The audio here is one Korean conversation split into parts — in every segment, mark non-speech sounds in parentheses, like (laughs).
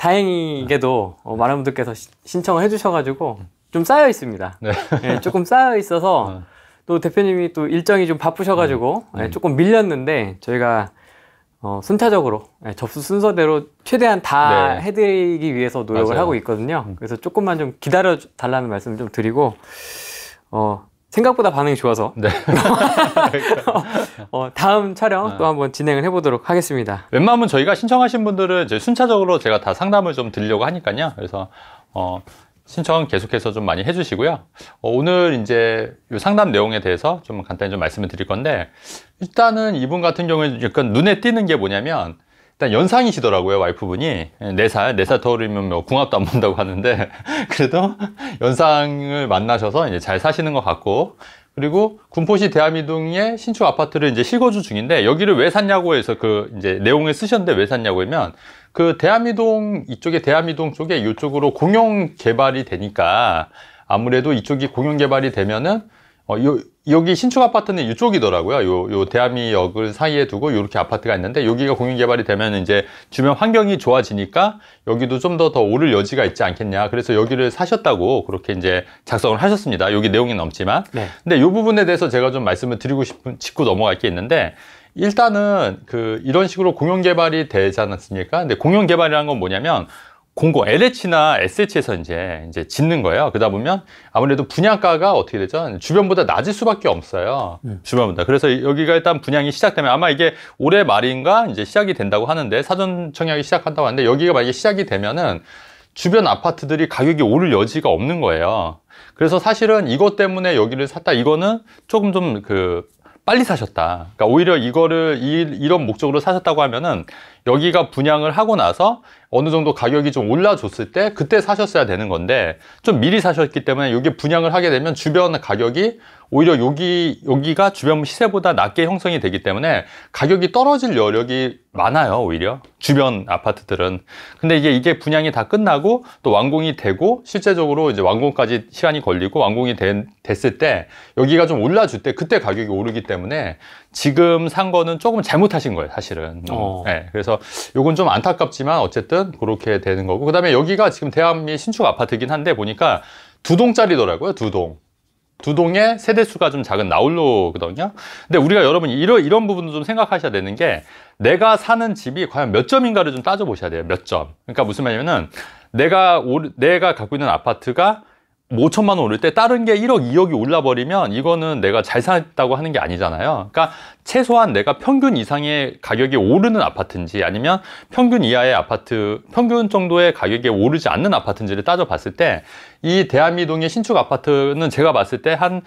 다행히게도 어, 많은 분들께서 시, 신청을 해주셔가지고 좀 쌓여 있습니다. 네. 네, 조금 쌓여 있어서 (laughs) 어. 또 대표님이 또 일정이 좀 바쁘셔가지고 네, 조금 밀렸는데 저희가 어, 순차적으로 예, 접수 순서대로 최대한 다 네. 해드리기 위해서 노력을 맞아요. 하고 있거든요. 음. 그래서 조금만 좀 기다려 달라는 말씀을 좀 드리고 어, 생각보다 반응이 좋아서 네. (laughs) 어, 다음 촬영 네. 또 한번 진행을 해보도록 하겠습니다. 웬만하면 저희가 신청하신 분들은 이제 순차적으로 제가 다 상담을 좀 드리려고 하니까요. 그래서 어, 신청 계속해서 좀 많이 해주시고요. 어, 오늘 이제 이 상담 내용에 대해서 좀 간단히 좀 말씀을 드릴 건데 일단은 이분 같은 경우에 약간 눈에 띄는 게 뭐냐면 일단 연상이시더라고요 와이프분이 네 살 네 살더어리면뭐 궁합도 안 본다고 하는데 (laughs) 그래도 연상을 만나셔서 이제 잘 사시는 것 같고 그리고 군포시 대한이동의 신축 아파트를 이제 실거주 중인데 여기를 왜 샀냐고 해서 그 이제 내용을 쓰셨는데 왜 샀냐고 하면 그대한이동 이쪽에 대한이동 쪽에 이쪽으로 공영 개발이 되니까 아무래도 이쪽이 공영 개발이 되면은 어, 요, 여기 신축 아파트는 이쪽이더라고요. 요, 요대한리역을 사이에 두고 이렇게 아파트가 있는데 여기가 공인 개발이 되면 이제 주변 환경이 좋아지니까 여기도 좀 더더 더 오를 여지가 있지 않겠냐. 그래서 여기를 사셨다고 그렇게 이제 작성을 하셨습니다. 여기 내용이 넘지만. 네. 근데 요 부분에 대해서 제가 좀 말씀을 드리고 싶은 짚고 넘어갈 게 있는데 일단은 그 이런 식으로 공용 개발이 되지 않았습니까? 근데 공용 개발이란 건 뭐냐면 공고 LH나 SH에서 이제 이제 짓는 거예요. 그러다 보면 아무래도 분양가가 어떻게 되죠? 주변보다 낮을 수밖에 없어요. 네. 주변보다. 그래서 여기가 일단 분양이 시작되면 아마 이게 올해 말인가 이제 시작이 된다고 하는데 사전 청약이 시작한다고 하는데 여기가 만약에 시작이 되면은 주변 아파트들이 가격이 오를 여지가 없는 거예요. 그래서 사실은 이것 때문에 여기를 샀다 이거는 조금 좀그 빨리 사셨다. 그러니까 오히려 이거를 이, 런 목적으로 사셨다고 하면은 여기가 분양을 하고 나서 어느 정도 가격이 좀 올라줬을 때 그때 사셨어야 되는 건데 좀 미리 사셨기 때문에 여기 분양을 하게 되면 주변 가격이 오히려 여기 여기가 주변 시세보다 낮게 형성이 되기 때문에 가격이 떨어질 여력이 많아요 오히려 주변 아파트들은 근데 이게 이게 분양이 다 끝나고 또 완공이 되고 실제적으로 이제 완공까지 시간이 걸리고 완공이 된, 됐을 때 여기가 좀 올라줄 때 그때 가격이 오르기 때문에 지금 산 거는 조금 잘못하신 거예요 사실은 어. 네, 그래서 요건 좀 안타깝지만 어쨌든 그렇게 되는 거고 그 다음에 여기가 지금 대한민 신축 아파트긴 이 한데 보니까 두 동짜리더라고요 두동 두 동의 세대수가 좀 작은 나홀로거든요 근데 우리가 여러분 이런, 이런 부분도 좀 생각하셔야 되는 게 내가 사는 집이 과연 몇 점인가를 좀 따져보셔야 돼요 몇점 그러니까 무슨 말이냐면은 내가 오, 내가 갖고 있는 아파트가 5천만 원 오를 때 다른 게 1억, 2억이 올라버리면 이거는 내가 잘살았다고 하는 게 아니잖아요. 그러니까 최소한 내가 평균 이상의 가격이 오르는 아파트인지 아니면 평균 이하의 아파트, 평균 정도의 가격이 오르지 않는 아파트인지를 따져봤을 때 이대한민국의 신축 아파트는 제가 봤을 때한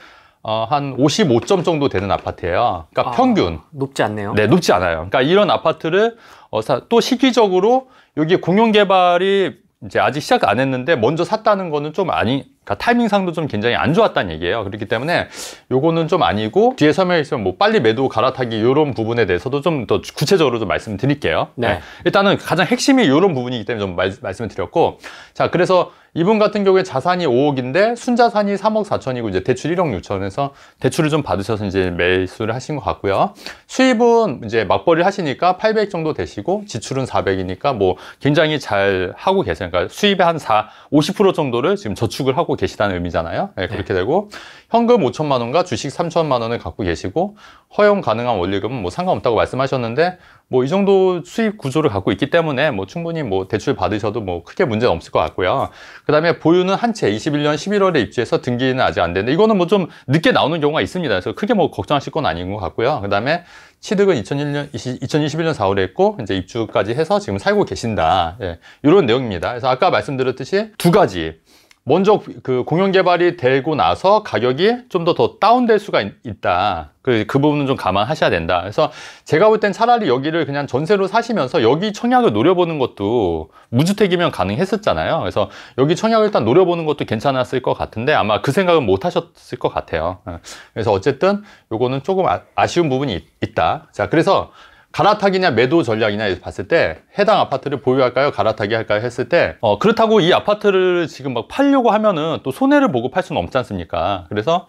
어, 한 55점 정도 되는 아파트예요. 그러니까 아, 평균 높지 않네요. 네, 높지 않아요. 그러니까 이런 아파트를 어, 사, 또 시기적으로 여기 공용 개발이 이제 아직 시작 안 했는데 먼저 샀다는 거는 좀 아니 그러니까 타이밍상도 좀 굉장히 안 좋았다는 얘기예요 그렇기 때문에 요거는 좀 아니고 뒤에 서면 있으면 뭐 빨리 매도 갈아타기 이런 부분에 대해서도 좀 더 구체적으로 좀 말씀드릴게요 네. 네. 일단은 가장 핵심이 요런 부분이기 때문에 좀 말, 말씀을 드렸고 자 그래서 이분 같은 경우에 자산이 5억인데 순자산이 3억 4천이고 이제 대출 1억 6천에서 대출을 좀 받으셔서 이제 매수를 하신 것 같고요. 수입은 이제 막벌이 하시니까 800 정도 되시고 지출은 400이니까 뭐 굉장히 잘 하고 계세요. 그러니까 수입의 한 4, 50% 정도를 지금 저축을 하고 갖고 계시다는 의미잖아요. 예, 네, 그렇게 네. 되고 현금 5천만 원과 주식 3천만 원을 갖고 계시고 허용 가능한 원리금은 뭐 상관없다고 말씀하셨는데 뭐 이 정도 수입 구조를 갖고 있기 때문에 뭐 충분히 뭐 대출 받으셔도 뭐 크게 문제는 없을 것 같고요. 그다음에 보유는 한 채 21년 11월에 입주해서 등기는 아직 안되는데 이거는 뭐 좀 늦게 나오는 경우가 있습니다. 그래서 크게 뭐 걱정하실 건 아닌 것 같고요. 그다음에 취득은 2001년, 2021년 4월에 했고 이제 입주까지 해서 지금 살고 계신다. 예, 이런 내용입니다. 그래서 아까 말씀드렸듯이 두 가지 먼저 그 공연 개발이 되고 나서 가격이 좀 더 더 다운될 수가 있, 다 그, 그 부분은 좀 감안하셔야 된다. 그래서 제가 볼 땐 차라리 여기를 그냥 전세로 사시면서 여기 청약을 노려보는 것도 무주택이면 가능했었잖아요. 그래서 여기 청약을 일단 노려보는 것도 괜찮았을 것 같은데 아마 그 생각은 못 하셨을 것 같아요. 어, 그래서 어쨌든 요거는 조금 아, 아쉬운 부분이 있, 있다. 자, 그래서 갈아타기냐 매도 전략이냐 봤을 때 해당 아파트를 보유할까요 갈아타기 할까요 했을 때 어, 그렇다고 이 아파트를 지금 막 팔려고 하면은 또 손해를 보고 팔 수는 없지 않습니까 그래서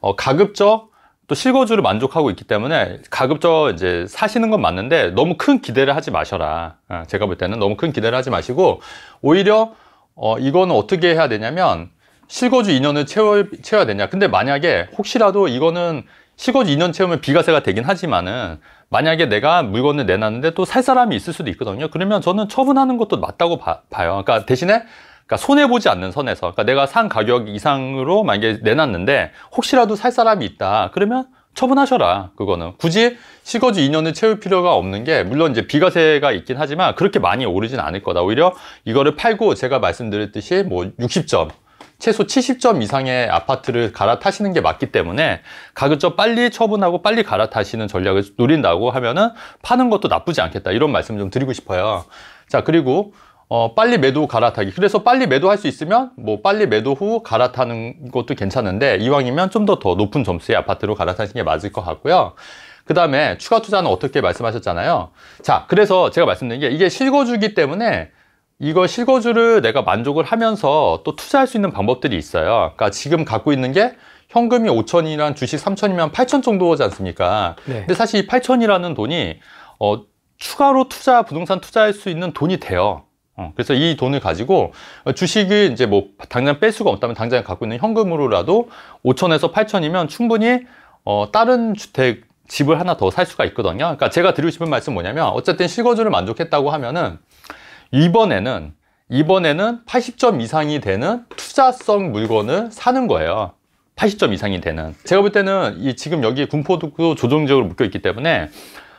어, 가급적 또 실거주를 만족하고 있기 때문에 가급적 이제 사시는 건 맞는데 너무 큰 기대를 하지 마셔라 어, 제가 볼 때는 너무 큰 기대를 하지 마시고 오히려 어, 이거는 어떻게 해야 되냐면 실거주 2년을 채워, 채워야 되냐 근데 만약에 혹시라도 이거는 실거주 2년 채우면 비과세가 되긴 하지만은 만약에 내가 물건을 내놨는데 또 살 사람이 있을 수도 있거든요 그러면 저는 처분하는 것도 맞다고 봐, 요 그러니까 대신에 그러니까 손해보지 않는 선에서 그러니까 내가 산 가격 이상으로 만약에 내놨는데 혹시라도 살 사람이 있다 그러면 처분하셔라 그거는 굳이 시거주 2년을 채울 필요가 없는 게 물론 이제 비과세가 있긴 하지만 그렇게 많이 오르진 않을 거다 오히려 이거를 팔고 제가 말씀드렸듯이 뭐 60점 최소 70점 이상의 아파트를 갈아타시는 게 맞기 때문에 가급적 빨리 처분하고 빨리 갈아타시는 전략을 누린다고 하면은 파는 것도 나쁘지 않겠다 이런 말씀 을좀 드리고 싶어요 자 그리고 어, 빨리 매도 갈아타기 그래서 빨리 매도할 수 있으면 뭐 빨리 매도 후 갈아타는 것도 괜찮은데 이왕이면 좀 더 더 높은 점수의 아파트로 갈아타시는 게 맞을 것 같고요 그 다음에 추가 투자는 어떻게 말씀하셨잖아요 자 그래서 제가 말씀드린 게 이게 실거주기 때문에 이거 실거주를 내가 만족을 하면서 또 투자할 수 있는 방법들이 있어요. 그러니까 지금 갖고 있는 게 현금이 5천이란 주식 3천이면 8천 정도지 않습니까? 네. 근데 사실 이 8천이라는 돈이 어, 추가로 투자 부동산 투자할 수 있는 돈이 돼요. 어, 그래서 이 돈을 가지고 주식을 이제 뭐 당장 뺄 수가 없다면 당장 갖고 있는 현금으로라도 5천에서 8천이면 충분히 어, 다른 주택 집을 하나 더 살 수가 있거든요. 그러니까 제가 드리고 싶은 말씀 뭐냐면 어쨌든 실거주를 만족했다고 하면은 이번에는 이번에는 80점 이상이 되는 투자성 물건을 사는 거예요 80점 이상이 되는 제가 볼 때는 이 지금 여기 군포도 조정지역으로 묶여 있기 때문에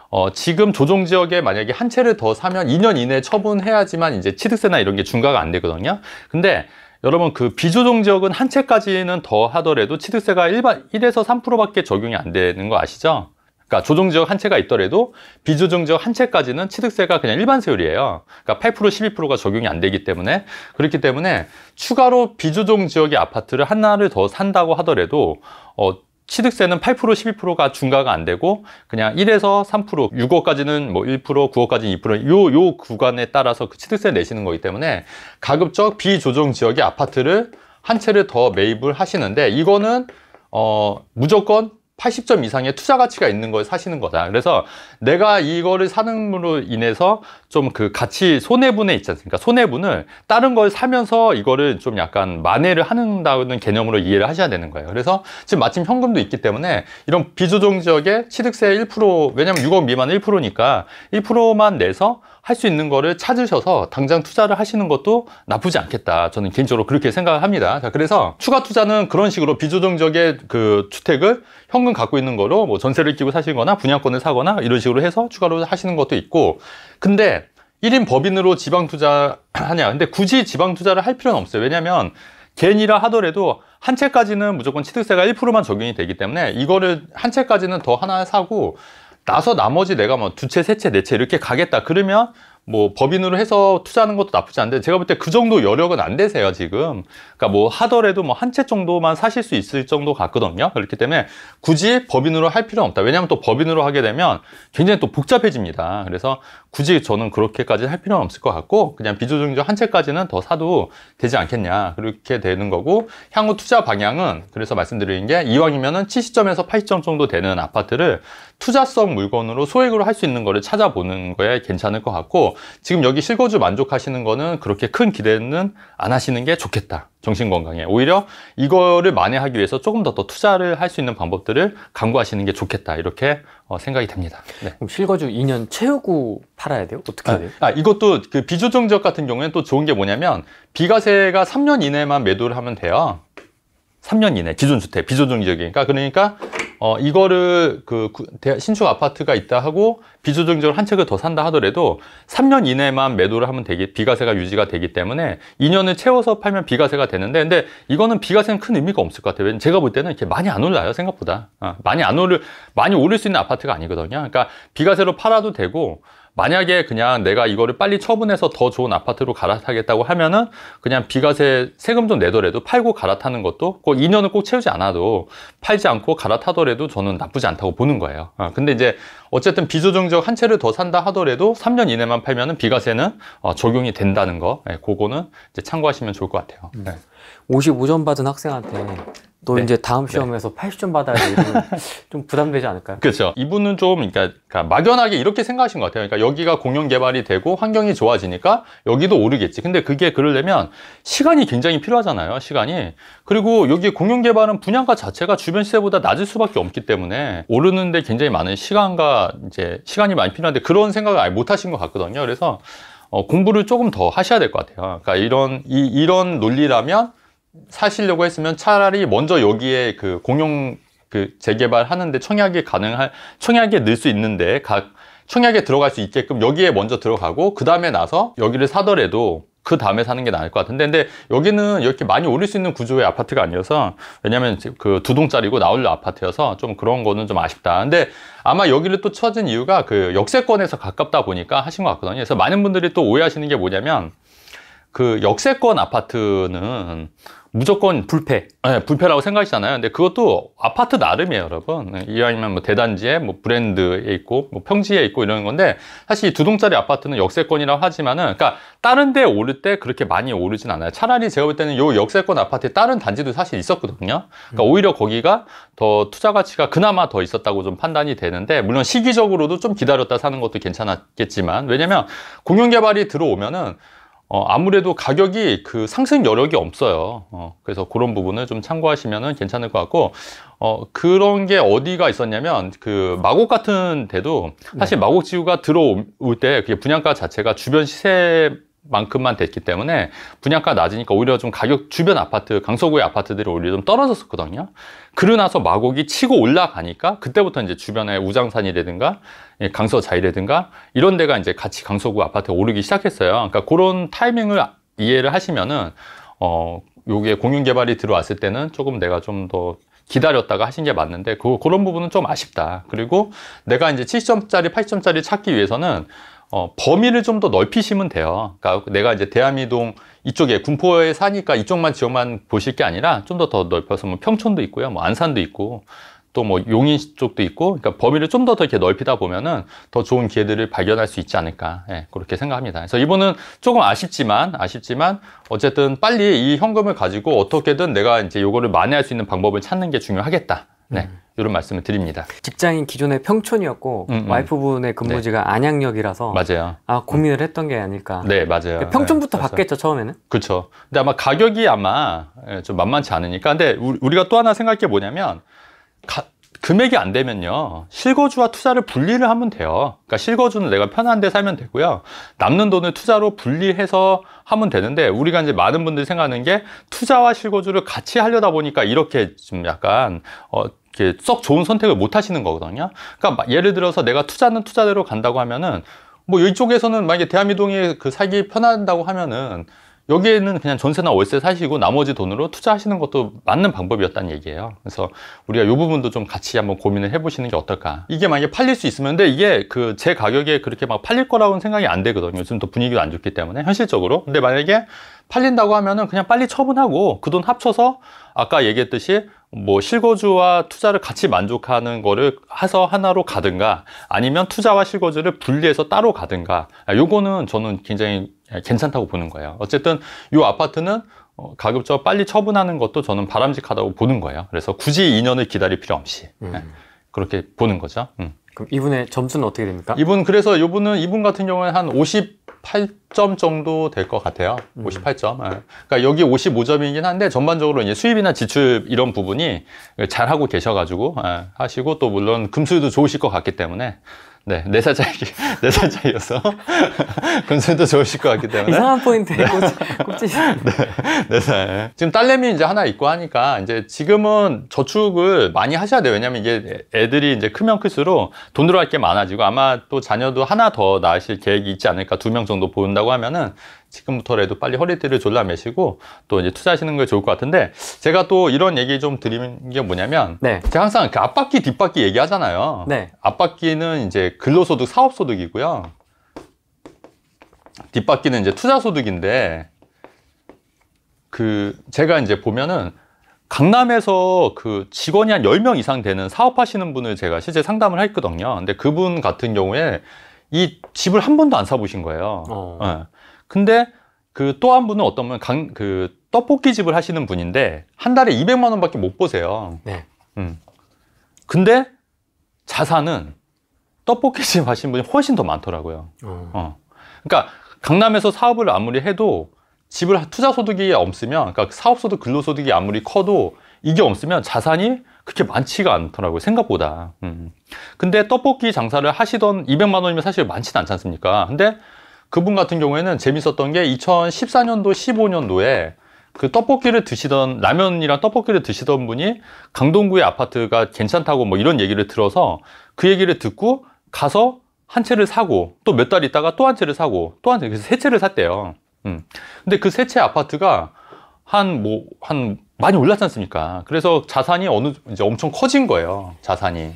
어, 지금 조정지역에 만약에 한 채를 더 사면 2년 이내에 처분해야지만 이제 취득세나 이런 게 중과가 안 되거든요 근데 여러분 그 비조정 지역은 한 채까지는 더 하더라도 취득세가 일반 1에서 3% 밖에 적용이 안 되는 거 아시죠? 그러니까 조정 지역 한 채가 있더라도 비조정 지역 한 채까지는 취득세가 그냥 일반 세율이에요. 그러니까 8% 12%가 적용이 안 되기 때문에 그렇기 때문에 추가로 비조정 지역의 아파트를 하나를 더 산다고 하더라도 어 취득세는 8% 12%가 중과가안 되고 그냥 1에서 3% 6억까지는 뭐 1% 9억까지 는 2%요요 요 구간에 따라서 그 취득세 내시는 거기 때문에 가급적 비조정 지역의 아파트를 한 채를 더 매입을 하시는데 이거는 어 무조건 80점 이상의 투자 가치가 있는 걸 사시는 거다. 그래서 내가 이거를 사는 으로 인해서 좀 그 가치 손해분에 있지 않습니까? 손해분을 다른 걸 사면서 이거를 좀 약간 만회를 하는다는 개념으로 이해를 하셔야 되는 거예요. 그래서 지금 마침 현금도 있기 때문에 이런 비조정 지역에 취득세 1% 왜냐면 6억 미만 1%니까 1%만 내서 할수 있는 거를 찾으셔서 당장 투자를 하시는 것도 나쁘지 않겠다. 저는 개인적으로 그렇게 생각을 합니다. 자, 그래서 추가 투자는 그런 식으로 비조정적의 그 주택을 현금 갖고 있는 거로 뭐 전세를 끼고 사시거나 분양권을 사거나 이런 식으로 해서 추가로 하시는 것도 있고 근데 1인 법인으로 지방 투자하냐 근데 굳이 지방 투자를 할 필요는 없어요 왜냐면 개인이라 하더라도 한 채까지는 무조건 취득세가 1%만 적용이 되기 때문에 이거를 한 채까지는 더 하나 사고 나서 나머지 내가 뭐 두 채, 세 채, 네 채 이렇게 가겠다 그러면 뭐 법인으로 해서 투자하는 것도 나쁘지 않은데 제가 볼 때 그 정도 여력은 안 되세요 지금 그러니까 뭐 하더라도 뭐 한 채 정도만 사실 수 있을 정도 같거든요 그렇기 때문에 굳이 법인으로 할 필요는 없다 왜냐하면 또 법인으로 하게 되면 굉장히 또 복잡해집니다 그래서 굳이 저는 그렇게까지 할 필요는 없을 것 같고 그냥 비조정주 한 채까지는 더 사도 되지 않겠냐 그렇게 되는 거고 향후 투자 방향은 그래서 말씀드린 게 이왕이면은 70점에서 80점 정도 되는 아파트를 투자성 물건으로 소액으로 할 수 있는 거를 찾아보는 거에 괜찮을 것 같고 지금 여기 실거주 만족하시는 거는 그렇게 큰 기대는 안 하시는 게 좋겠다. 정신 건강에 오히려 이거를 만회하기 위해서 조금 더 더 투자를 할 수 있는 방법들을 강구하시는 게 좋겠다 이렇게 어, 생각이 됩니다. 네. 그럼 실거주 2년 채우고 팔아야 돼요? 어떻게 아, 돼요? 아, 이것도 그 비조정 지역 같은 경우에는 또 좋은 게 뭐냐면 비과세가 3년 이내만 매도를 하면 돼요. 3년 이내 기존 주택 비조정 지역이니까 그러니까 어, 이거를 그 신축 아파트가 있다 하고 비조정적으로 한 채를 더 산다 하더라도 3년 이내만 매도를 하면 되기 비과세가 유지가 되기 때문에 2년을 채워서 팔면 비과세가 되는데 근데 이거는 비과세는 큰 의미가 없을 것 같아요. 제가 볼 때는 이렇게 많이 안 올라요 생각보다 어, 많이 안 오를 많이 오를 수 있는 아파트가 아니거든요. 그러니까 비과세로 팔아도 되고 만약에 그냥 내가 이거를 빨리 처분해서 더 좋은 아파트로 갈아타겠다고 하면은 그냥 비과세 세금 좀 내더라도 팔고 갈아타는 것도 꼭 2년을 꼭 채우지 않아도 팔지 않고 갈아타더라도 저는 나쁘지 않다고 보는 거예요. 아, 근데 이제 어쨌든 비조정적 한 채를 더 산다 하더라도 3년 이내만 팔면은 비과세는 어, 적용이 된다는 거, 예, 그거는 이제 참고하시면 좋을 것 같아요. 음. 네. 55점 받은 학생한테 또 네. 이제 다음 네. 시험에서 네. 80점 받아야 되좀 (laughs) 부담되지 않을까요? 그렇죠. 이분은 좀 그러니까 그러니까 막연하게 이렇게 생각하신 것 같아요. 그러니까 여기가 공연 개발이 되고 환경이 좋아지니까 여기도 오르겠지. 근데 그게 그러려면 시간이 굉장히 필요하잖아요. 시간이. 그리고 여기 공연 개발은 분양가 자체가 주변 시세보다 낮을 수밖에 없기 때문에 오르는데 굉장히 많은 시간과 이제 시간이 많이 필요한데 그런 생각을 아예 못 하신 것 같거든요. 그래서 어, 공부를 조금 더 하셔야 될 것 같아요. 그러니까 이런 이, 이런 논리라면 사시려고 했으면 차라리 먼저 여기에 그 공용 그 재개발하는데 청약이 가능할 청약에 넣을 수 있는데 각 청약에 들어갈 수 있게끔 여기에 먼저 들어가고 그 다음에 나서 여기를 사더라도 그 다음에 사는 게 나을 것 같은데 근데 여기는 이렇게 많이 오를 수 있는 구조의 아파트가 아니어서 왜냐면 그 두 동짜리고 나홀로 아파트여서 좀 그런 거는 좀 아쉽다 근데 아마 여기를 또 쳐진 이유가 그 역세권에서 가깝다 보니까 하신 것 같거든요 그래서 많은 분들이 또 오해하시는 게 뭐냐면 그 역세권 아파트는 무조건 불패. 네, 불패라고 생각하시잖아요. 근데 그것도 아파트 나름이에요, 여러분. 예, 이왕이면 뭐 대단지에, 뭐 브랜드에 있고, 뭐 평지에 있고 이런 건데, 사실 두 동짜리 아파트는 역세권이라고 하지만은, 그러니까 다른 데 오를 때 그렇게 많이 오르진 않아요. 차라리 제가 볼 때는 요 역세권 아파트에 다른 단지도 사실 있었거든요. 그러니까 음. 오히려 거기가 더 투자 가치가 그나마 더 있었다고 좀 판단이 되는데, 물론 시기적으로도 좀 기다렸다 사는 것도 괜찮았겠지만, 왜냐면 공용개발이 들어오면은, 어, 아무래도 가격이 그 상승 여력이 없어요. 어, 그래서 그런 부분을 좀 참고하시면 괜찮을 것 같고, 어, 그런 게 어디가 있었냐면, 그 마곡 같은 데도 사실 네. 마곡 지구가 들어올 때 그게 분양가 자체가 주변 시세 만큼만 됐기 때문에 분양가 낮으니까 오히려 좀 가격 주변 아파트 강서구의 아파트들이 오히려 좀 떨어졌었거든요 그러고 나서 마곡이 치고 올라가니까 그때부터 이제 주변에 우장산이라든가 예, 강서 자이라든가 이런 데가 이제 같이 강서구 아파트가 오르기 시작했어요 그러니까 그런 타이밍을 이해를 하시면은 어 요게 공용 개발이 들어왔을 때는 조금 내가 좀 더 기다렸다가 하신 게 맞는데 그, 그런 부분은 좀 아쉽다 그리고 내가 이제 70점짜리 80점짜리 찾기 위해서는 어, 범위를 좀 더 넓히시면 돼요. 그러니까 내가 이제 대한이동 이쪽에 군포에 사니까 이쪽만 지역만 보실 게 아니라 좀 더 더 넓혀서 뭐 평촌도 있고요, 뭐 안산도 있고 또 뭐 용인 쪽도 있고, 그러니까 범위를 좀 더 더 이렇게 넓히다 보면은 더 좋은 기회들을 발견할 수 있지 않을까 예, 그렇게 생각합니다. 그래서 이분은 조금 아쉽지만 아쉽지만 어쨌든 빨리 이 현금을 가지고 어떻게든 내가 이제 요거를 만회할 수 있는 방법을 찾는 게 중요하겠다. 네. 음. 이런 말씀을 드립니다. 직장인 기존의 평촌이었고 음, 음. 와이프분의 근무지가 네. 안양역이라서 맞아요. 아 고민을 했던 게 아닐까. 네 맞아요. 평촌부터 네, 바뀌었죠 처음에는. 그렇죠. 근데 아마 가격이 아마 예, 좀 만만치 않으니까. 근데 우리가 또 하나 생각할 게 뭐냐면 가, 금액이 안 되면요 실거주와 투자를 분리를 하면 돼요 그러니까 실거주는 내가 편한 데 살면 되고요 남는 돈을 투자로 분리해서 하면 되는데 우리가 이제 많은 분들이 생각하는 게 투자와 실거주를 같이 하려다 보니까 이렇게 좀 약간 어, 썩 좋은 선택을 못 하시는 거거든요 그러니까 예를 들어서 내가 투자는 투자대로 간다고 하면은 뭐 이쪽에서는 만약에 대한민동이 그 살기 편한다고 하면은 여기에는 그냥 전세나 월세 사시고 나머지 돈으로 투자하시는 것도 맞는 방법이었다는 얘기예요 그래서 우리가 이 부분도 좀 같이 한번 고민을 해보시는 게 어떨까 이게 만약에 팔릴 수 있으면 근데 이게 그 제 가격에 그렇게 막 팔릴 거라고는 생각이 안 되거든요 요즘 또 분위기도 안 좋기 때문에 현실적으로 근데 만약에 팔린다고 하면은 그냥 빨리 처분하고 그 돈 합쳐서 아까 얘기했듯이 뭐 실거주와 투자를 같이 만족하는 거를 해서 하나로 가든가 아니면 투자와 실거주를 분리해서 따로 가든가 아, 요거는 저는 굉장히 예, 괜찮다고 보는 거예요. 어쨌든 이 아파트는 어, 가급적 빨리 처분하는 것도 저는 바람직하다고 보는 거예요. 그래서 굳이 2년을 기다릴 필요 없이 음. 예, 그렇게 보는 거죠. 음. 그럼 이분의 점수는 어떻게 됩니까? 이분 그래서 이분은 이분 같은 경우에 한 58점 정도 될 것 같아요. 음. 58점. 예. 그러니까 여기 55점이긴 한데 전반적으로 이제 수입이나 지출 이런 부분이 잘 하고 계셔가지고 하시고 또 물론 금수도 좋으실 것 같기 때문에 네, 4살 차이, 4살 차이여서 근손도 좋으실 것 같기 때문에 이상한 포인트에 꼽지 네, 4살 (laughs) 지금 딸내미 이제 하나 있고 하니까 이제 지금은 저축을 많이 하셔야 돼요 왜냐면 이게 애들이 이제 크면 클수록 돈 들어갈 게 많아지고 아마 또 자녀도 하나 더 낳으실 계획이 있지 않을까 두 명 정도 보인다고 하면은 지금부터라도 빨리 허리띠를 졸라매시고 또 이제 투자하시는 게 좋을 것 같은데 제가 또 이런 얘기 좀 드리는 게 뭐냐면 네. 제가 항상 그 앞바퀴 뒷바퀴 얘기하잖아요. 네. 앞바퀴는 이제 근로소득 사업소득이고요. 뒷바퀴는 이제 투자소득인데 그 제가 이제 보면은 강남에서 그 직원이 한 열 명 이상 되는 사업하시는 분을 제가 실제 상담을 했거든요. 근데 그분 같은 경우에 이 집을 한 번도 안 사보신 거예요. 어. 네. 근데 그 또 한 분은 어떤 분, 강, 그 떡볶이 집을 하시는 분인데 한 달에 200만 원밖에 못 보세요. 네. 음. 근데 자산은 떡볶이 집 하신 분이 훨씬 더 많더라고요. 어. 어. 그러니까 강남에서 사업을 아무리 해도 집을 투자 소득이 없으면 그러니까 사업 소득 근로 소득이 아무리 커도 이게 없으면 자산이 그렇게 많지가 않더라고요 생각보다 음. 근데 떡볶이 장사를 하시던 200만 원이면 사실 많지는 않지 않습니까 근데 그분 같은 경우에는 재밌었던 게 2014년도, 15년도에 그 떡볶이를 드시던 라면이랑 떡볶이를 드시던 분이 강동구의 아파트가 괜찮다고 뭐 이런 얘기를 들어서 그 얘기를 듣고 가서 한 채를 사고 또 몇 달 있다가 또 한 채를 사고 또 한 채 그래서 세 채를 샀대요. 음. 근데 그 세 채 아파트가 한 뭐한 뭐, 한 많이 올랐지 않습니까? 그래서 자산이 어느 이제 엄청 커진 거예요. 자산이.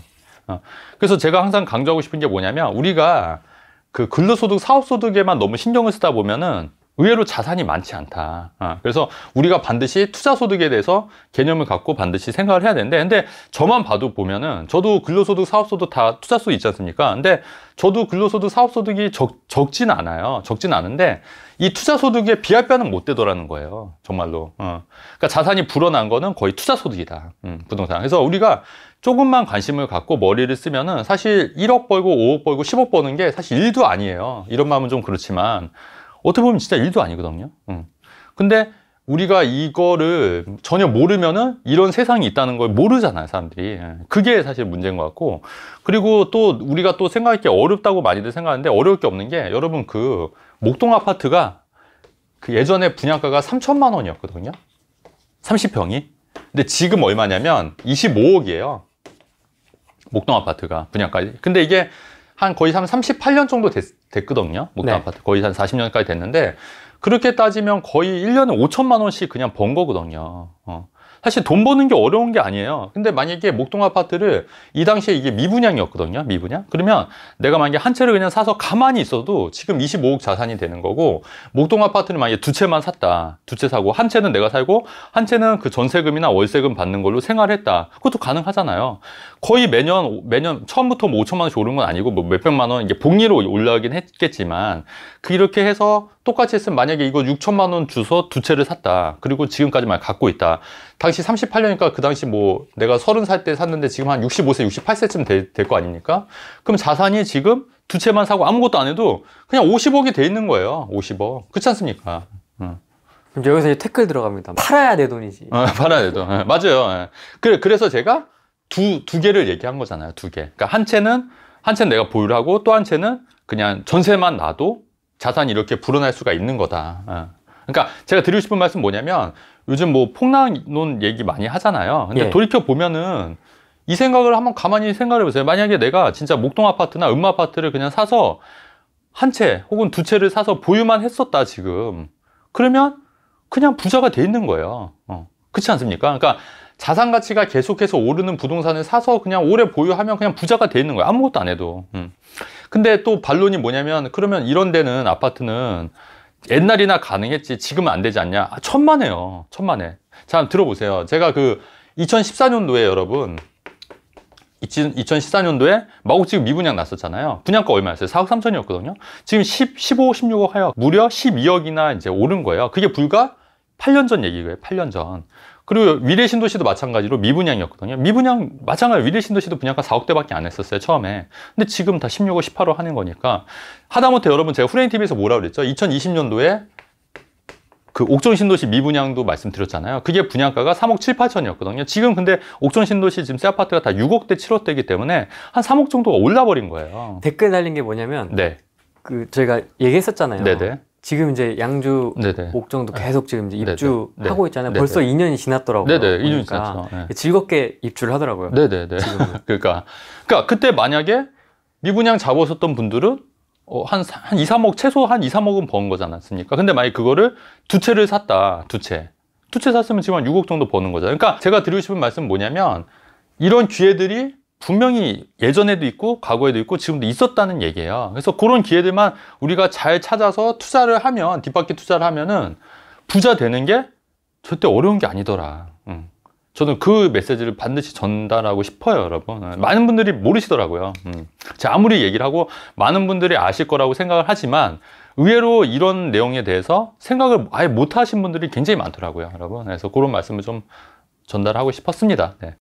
어. 그래서 제가 항상 강조하고 싶은 게 뭐냐면 우리가 그 근로소득, 사업소득에만 너무 신경을 쓰다 보면은 의외로 자산이 많지 않다 어, 그래서 우리가 반드시 투자소득에 대해서 개념을 갖고 반드시 생각을 해야 되는데 근데 저만 봐도 보면은 저도 근로소득 사업소득 다 투자소득 있지 않습니까 근데 저도 근로소득 사업소득이 적, 적진 않아요 적진 않은데 이 투자소득에 비할 바는 못 되더라는 거예요 정말로 어. 그러니까 자산이 불어난 거는 거의 투자소득이다 음, 부동산 그래서 우리가 조금만 관심을 갖고 머리를 쓰면은 사실 1억 벌고 5억 벌고 10억 버는 게 사실 일도 아니에요 이런 마음은 좀 그렇지만 어떻게 보면 진짜 일도 아니거든요 음. 근데 우리가 이거를 전혀 모르면은 이런 세상이 있다는 걸 모르잖아요 사람들이 예. 그게 사실 문제인 것 같고 그리고 또 우리가 또 생각할 게 어렵다고 많이들 생각하는데 어려울 게 없는 게 여러분 그 목동 아파트가 그 예전에 분양가가 3천만 원이었거든요 30평이 근데 지금 얼마냐면 25억이에요 목동 아파트가 분양가 근데 이게 한 거의 한 38년 정도 됐, 됐거든요. 목동 네. 아파트 거의 한 40년까지 됐는데 그렇게 따지면 거의 1년에 5천만 원씩 그냥 번 거거든요. 어. 사실 돈 버는 게 어려운 게 아니에요 근데 만약에 목동 아파트를 이 당시에 이게 미분양이었거든요 미분양 그러면 내가 만약에 한 채를 그냥 사서 가만히 있어도 지금 25억 자산이 되는 거고 목동 아파트를 만약에 두 채만 샀다 두 채 사고 한 채는 내가 살고 한 채는 그 전세금이나 월세금 받는 걸로 생활했다 그것도 가능하잖아요 거의 매년 매년 처음부터 뭐 5천만 원씩 오른 건 아니고 뭐 몇백만 원 이게 복리로 올라가긴 했겠지만 그렇게 해서 똑같이 했으면 만약에 이거 6천만 원 주서 두 채를 샀다 그리고 지금까지 만 갖고 있다 당시 38년이니까 그 당시 뭐 내가 30살 때 샀는데 지금 한 65세, 68세쯤 될 거 아닙니까? 그럼 자산이 지금 두 채만 사고 아무것도 안 해도 그냥 50억이 돼 있는 거예요. 50억. 그렇지 않습니까? 응. 음. 그럼 여기서 이제 태클 들어갑니다. 팔아야 내 돈이지. 어, (laughs) 팔아야 돼 돈. 네, 맞아요. 예. 그래, 그래서 제가 두, 두 개를 얘기한 거잖아요. 두 개. 그러니까 한 채는, 한 채는 내가 보유를 하고 또 한 채는 그냥 전세만 놔도 자산이 이렇게 불어날 수가 있는 거다. 어. 그러니까 제가 드리고 싶은 말씀 뭐냐면 요즘 뭐 폭락론 얘기 많이 하잖아요. 근데 예. 돌이켜 보면은 이 생각을 한번 가만히 생각해 보세요. 만약에 내가 진짜 목동 아파트나 음마 아파트를 그냥 사서 한 채 혹은 두 채를 사서 보유만 했었다 지금 그러면 그냥 부자가 돼 있는 거예요. 어. 그렇지 않습니까? 그러니까 자산 가치가 계속해서 오르는 부동산을 사서 그냥 오래 보유하면 그냥 부자가 돼 있는 거예요. 아무것도 안 해도. 음. 근데 또 반론이 뭐냐면 그러면 이런 데는 아파트는 옛날이나 가능했지 지금은 안 되지 않냐 아, 천만에요 천만에 자 들어보세요 제가 그 2014년도에 여러분 2014년도에 마곡 지금 미분양 났었잖아요 분양가 얼마였어요? 4억 3천이었거든요 지금 10, 15, 16억 하여 무려 12억이나 이제 오른 거예요 그게 불과 8년 전 얘기예요 8년 전 그리고 위례 신도시도 마찬가지로 미분양이었거든요. 미분양 마찬가지로 위례 신도시도 분양가 4억 대밖에 안 했었어요 처음에. 근데 지금 다 16억, 18억 하는 거니까 하다못해 여러분 제가 후레인 TV에서 뭐라 그랬죠? 2020년도에 그 옥천 신도시 미분양도 말씀드렸잖아요. 그게 분양가가 3억 7, 8천이었거든요. 지금 근데 옥천 신도시 지금 새 아파트가 다 6억대, 7억대이기 때문에 한 3억 정도가 올라버린 거예요. 댓글 달린 게 뭐냐면 네. 그 저희가 얘기했었잖아요. 네네. 지금 이제 양주 네네. 옥정도 네. 계속 지금 이제 입주하고 있잖아요. 네네. 벌써 2년이 지났더라고요. 네네, 2년 지났죠. 네. 즐겁게 입주를 하더라고요. 네네 네. (laughs) 그러니까, 그러니까 그때 만약에 미분양 잡으셨던 분들은 어, 한, 한 2, 3억, 최소 한 2, 3억은 번 거지 않았습니까? 근데 만약에 그거를 두 채를 샀다, 두 채. 두 채 샀으면 지금 한 6억 정도 버는 거잖아요. 그러니까 제가 드리고 싶은 말씀은 뭐냐면 이런 기회들이 분명히 예전에도 있고 과거에도 있고 지금도 있었다는 얘기예요 그래서 그런 기회들만 우리가 잘 찾아서 투자를 하면 뒷바퀴 투자를 하면은 부자 되는 게 절대 어려운 게 아니더라 음. 저는 그 메시지를 반드시 전달하고 싶어요 여러분 많은 분들이 모르시더라고요 음. 제가 아무리 얘기를 하고 많은 분들이 아실 거라고 생각을 하지만 의외로 이런 내용에 대해서 생각을 아예 못 하신 분들이 굉장히 많더라고요 여러분 그래서 그런 말씀을 좀 전달하고 싶었습니다 네.